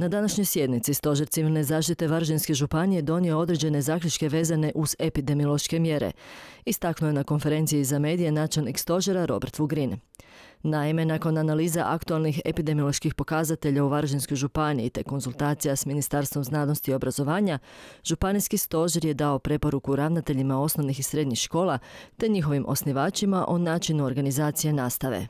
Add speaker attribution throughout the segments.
Speaker 1: Na današnjoj sjednici Stožer civilne zaštite Varžinske županije donio određene zaključke vezane uz epidemiološke mjere. Istaknuo je na konferenciji za medije načelnik stožera Robert Vugrin. Naime, nakon analiza aktualnih epidemioloških pokazatelja u Varžinskoj županiji te konzultacija s Ministarstvom znanosti i obrazovanja, županijski stožer je dao preporuku ravnateljima osnovnih i srednjih škola te njihovim osnivačima o načinu organizacije nastave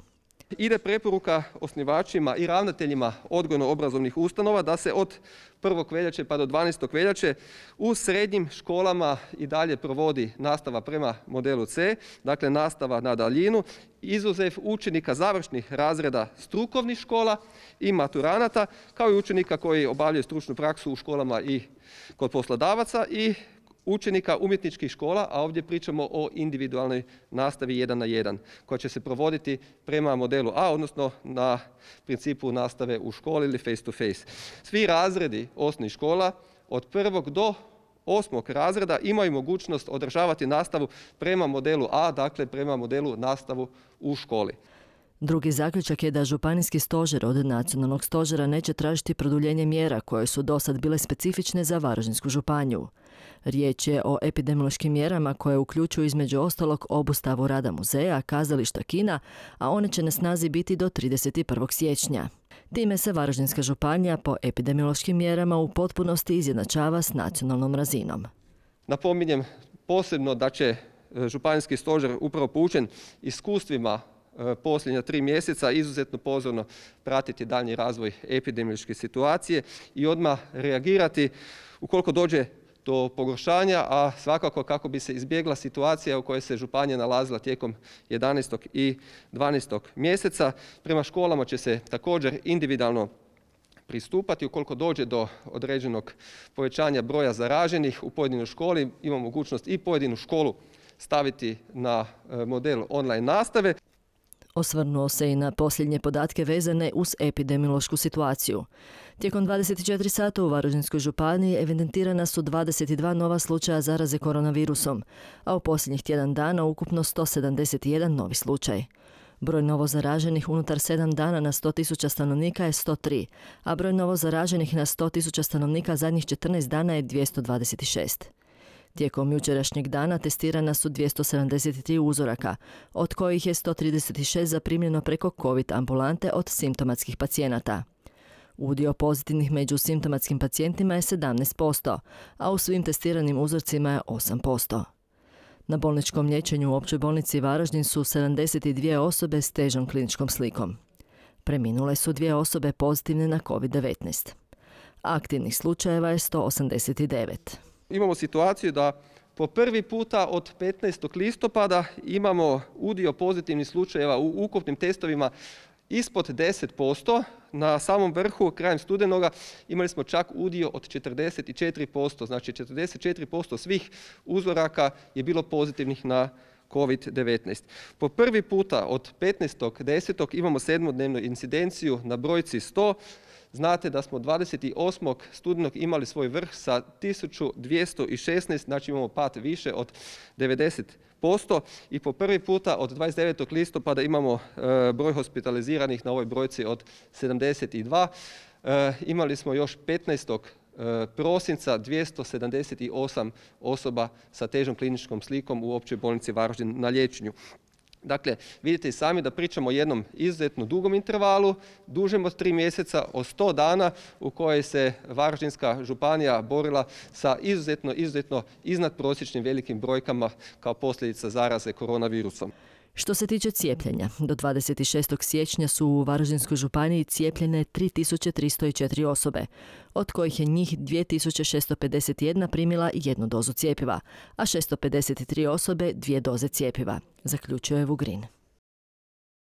Speaker 2: ide preporuka osnivačima i ravnateljima odgojno-obrazovnih ustanova da se od 1. veljače pa do 12. veljače u srednjim školama i dalje provodi nastava prema modelu C, dakle nastava na daljinu, izuzev učenika završnih razreda strukovnih škola i maturanata, kao i učenika koji obavljaju stručnu praksu u školama i kod poslodavaca i učenika umjetničkih škola, a ovdje pričamo o individualnoj nastavi jedan na jedan, koja će se provoditi prema modelu A, odnosno na principu nastave u školi ili face to face. Svi razredi osnovnih škola od prvog do osmog razreda imaju mogućnost održavati nastavu prema modelu A, dakle prema modelu nastavu u školi.
Speaker 1: Drugi zaključak je da županijski stožer od nacionalnog stožera neće tražiti produljenje mjera koje su do sad bile specifične za Varaždinsku županiju. Riječ je o epidemiološkim mjerama koje uključuju između ostalog obustavu rada muzeja, kazališta kina, a one će na snazi biti do 31. siječnja. Time se Varaždinska županija po epidemiološkim mjerama u potpunosti izjednačava s nacionalnom razinom.
Speaker 2: Napominjem posebno da će e, županijski stožer upravo poučen iskustvima E, posljednja tri mjeseca izuzetno pozorno pratiti daljnji razvoj epidemiološke situacije i odmah reagirati ukoliko dođe do pogoršanja, a svakako kako bi se izbjegla situacija u kojoj se županija nalazila tijekom 11. i 12. mjeseca. Prema školama će se također individualno pristupati ukoliko dođe do određenog povećanja broja zaraženih u pojedinoj školi, ima mogućnost i pojedinu školu staviti na e, model online nastave.
Speaker 1: Osvrnuo se i na posljednje podatke vezane uz epidemiološku situaciju. Tijekom 24 sata u Varaždinskoj županiji evidentirana su 22 nova slučaja zaraze koronavirusom, a u posljednjih tjedan dana ukupno 171 novi slučaj. Broj novo zaraženih unutar 7 dana na 100.000 stanovnika je 103, a broj novo zaraženih na 100.000 stanovnika zadnjih 14 dana je 226. Tijekom jučerašnjeg dana testirana su 273 uzoraka, od kojih je 136 zaprimljeno preko COVID ambulante od simptomatskih pacijenata. Udio pozitivnih među simptomatskim pacijentima je 17%, a u svim testiranim uzorcima je 8%. Na bolničkom liječenju u općoj bolnici Varaždin su 72 osobe s težom kliničkom slikom. Preminule su dvije osobe pozitivne na COVID-19. Aktivnih slučajeva je 189
Speaker 2: imamo situaciju da po prvi puta od 15. listopada imamo udio pozitivnih slučajeva u ukupnim testovima ispod 10%. Na samom vrhu, krajem studenoga, imali smo čak udio od 44%. Znači 44% svih uzoraka je bilo pozitivnih na COVID-19. Po prvi puta od 15.10. imamo sedmodnevnu incidenciju na brojci 100, Znate da smo 28. studenog imali svoj vrh sa 1216, znači imamo pad više od 90 i po prvi puta od 29. listopada imamo e, broj hospitaliziranih na ovoj brojci od 72. E, imali smo još 15 e, prosinca 278 osoba sa težom kliničkom slikom u općoj bolnici Varaždin na liječenju. Dakle, vidite i sami da pričamo o jednom izuzetno dugom intervalu, dužem od tri mjeseca, o sto dana u kojoj se Varaždinska županija borila sa izuzetno, izuzetno iznad prosječnim velikim brojkama kao posljedica zaraze koronavirusom. Što se tiče
Speaker 1: cijepljenja, do 26. siječnja su u Varaždinskoj županiji cijepljene 3304 osobe, od kojih je njih 2651 primila jednu dozu cijepiva, a 653 osobe dvije doze cijepiva, zaključio je Vugrin.